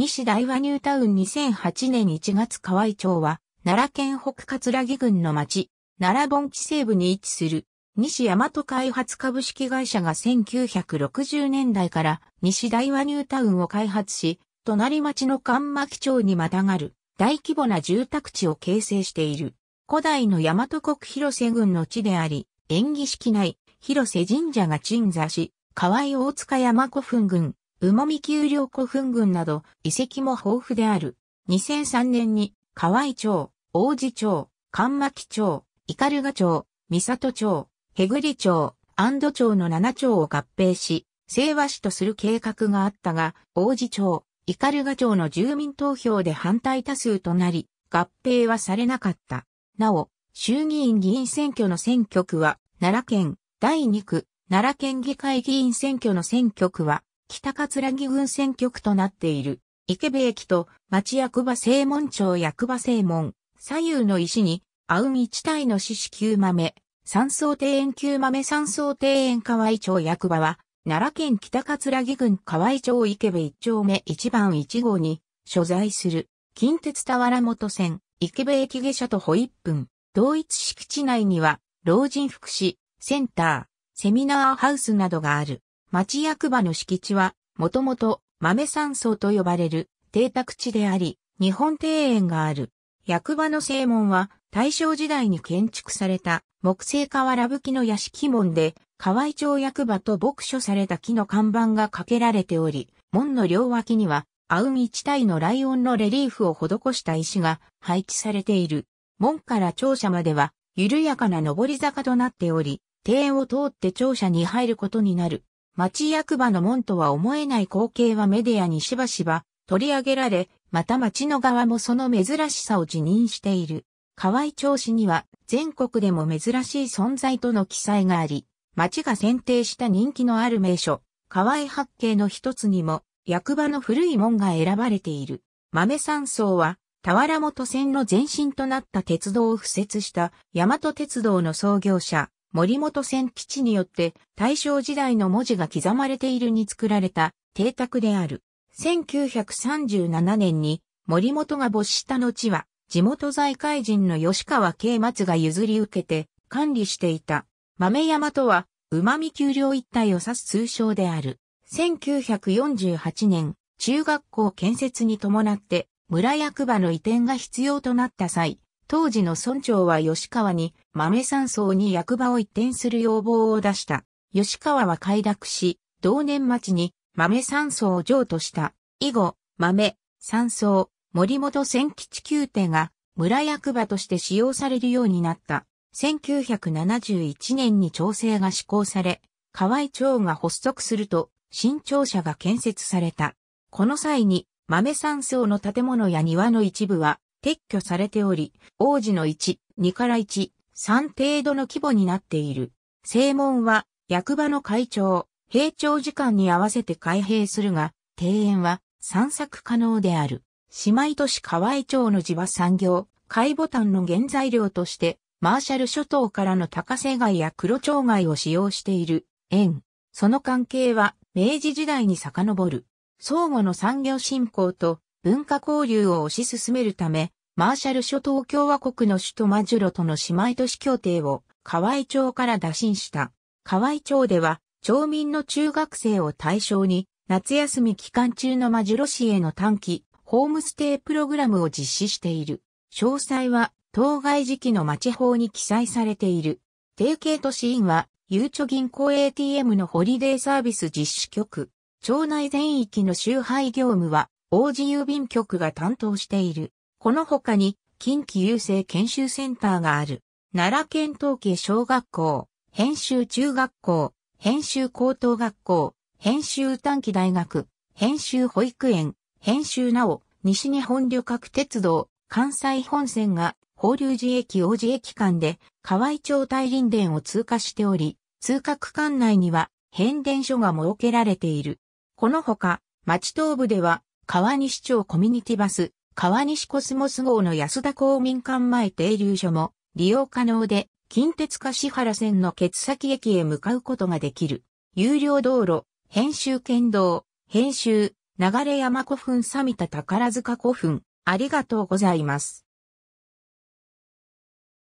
西大和ニュータウン2008年1月河合町は、奈良県北葛城郡の町、奈良盆地西部に位置する、西大和開発株式会社が1960年代から西大和ニュータウンを開発し、隣町の関巻町にまたがる大規模な住宅地を形成している。古代の大和国広瀬郡の地であり、演技式内、広瀬神社が鎮座し、河合大塚山古墳群、馬見丘陵古墳群など遺跡も豊富である。2003年に河合町、王子町、関巻町、斑鳩町、三里町、へぐり町、安堵町の7町を合併し、清和市とする計画があったが、王子町、斑鳩町の住民投票で反対多数となり、合併はされなかった。なお、衆議院議員選挙の選挙区は、奈良県第2区、奈良県議会議員選挙の選挙区は、北葛城郡選挙区となっている。池部駅と町役場正門町役場正門、左右の石に、青海地帯の獅子九豆、三層庭園九豆三層庭園河合町役場は、奈良県北葛城郡河合町池部一丁目一番一号に所在する近鉄田原本線池部駅下車徒歩一分、同一敷地内には老人福祉、センター、セミナーハウスなどがある。町役場の敷地は、もともと豆山荘と呼ばれる邸宅地であり、日本庭園がある。役場の正門は、大正時代に建築された木製瓦吹きの屋敷門で、河合町役場と牧所された木の看板がかけられており、門の両脇には、青海地帯のライオンのレリーフを施した石が配置されている。門から庁舎までは、緩やかな上り坂となっており、庭園を通って庁舎に入ることになる町役場の門とは思えない光景はメディアにしばしば取り上げられ、また町の側もその珍しさを辞任している。河合町市には全国でも珍しい存在との記載があり、町が選定した人気のある名所、河合八景の一つにも役場の古い門が選ばれている。豆山荘は、田原本線の前身となった鉄道を敷設した大和鉄道の創業者、森本線基地によって大正時代の文字が刻まれているに作られた邸宅である。1937年に森本が没した後は地元財界人の吉川慶松が譲り受けて管理していた。豆山とは、馬見丘陵一帯を指す通称である。1948年、中学校建設に伴って村役場の移転が必要となった際、当時の村長は吉川に豆山荘に役場を移転する要望を出した。吉川は快諾し、同年末に豆山荘を譲渡した。以後、豆、山荘、森本千吉宮廷が村役場として使用されるようになった。1971年に調整が施行され、河合町が発足すると、新庁舎が建設された。この際に、豆山荘の建物や庭の一部は、撤去されており、王子の1、2から1、3程度の規模になっている。正門は役場の会長、閉庁時間に合わせて開閉するが、庭園は散策可能である。姉妹都市河合町の地場産業、貝ボタンの原材料として、マーシャル諸島からの高瀬貝や黒蝶貝を使用している、園。その関係は、明治時代に遡る。相互の産業振興と文化交流を推し進めるため、マーシャル諸島共和国の首都マジュロとの姉妹都市協定を河合町から打診した。河合町では、町民の中学生を対象に、夏休み期間中のマジュロ市への短期、ホームステイプログラムを実施している。詳細は、当該時期の町法に記載されている。提携都市院は、ゆうちょ銀行 ATM のホリデーサービス実施局。町内全域の集配業務は、王子郵便局が担当している。この他に、近畿郵政研修センターがある。奈良県東家小学校、編集中学校、編集高等学校、編集短期大学、編集保育園、編集なお、西日本旅客鉄道、関西本線が、法隆寺駅王子駅間で、河合町大林殿を通過しており、通過区間内には、変電所が設けられている。このほか、町東部では、川西町コミュニティバス、川西コスモス号の安田公民館前停留所も利用可能で、近鉄橿原線のケ先駅へ向かうことができる。有料道路、編集県道、編集、流山古墳サミタ宝塚古墳、ありがとうございます。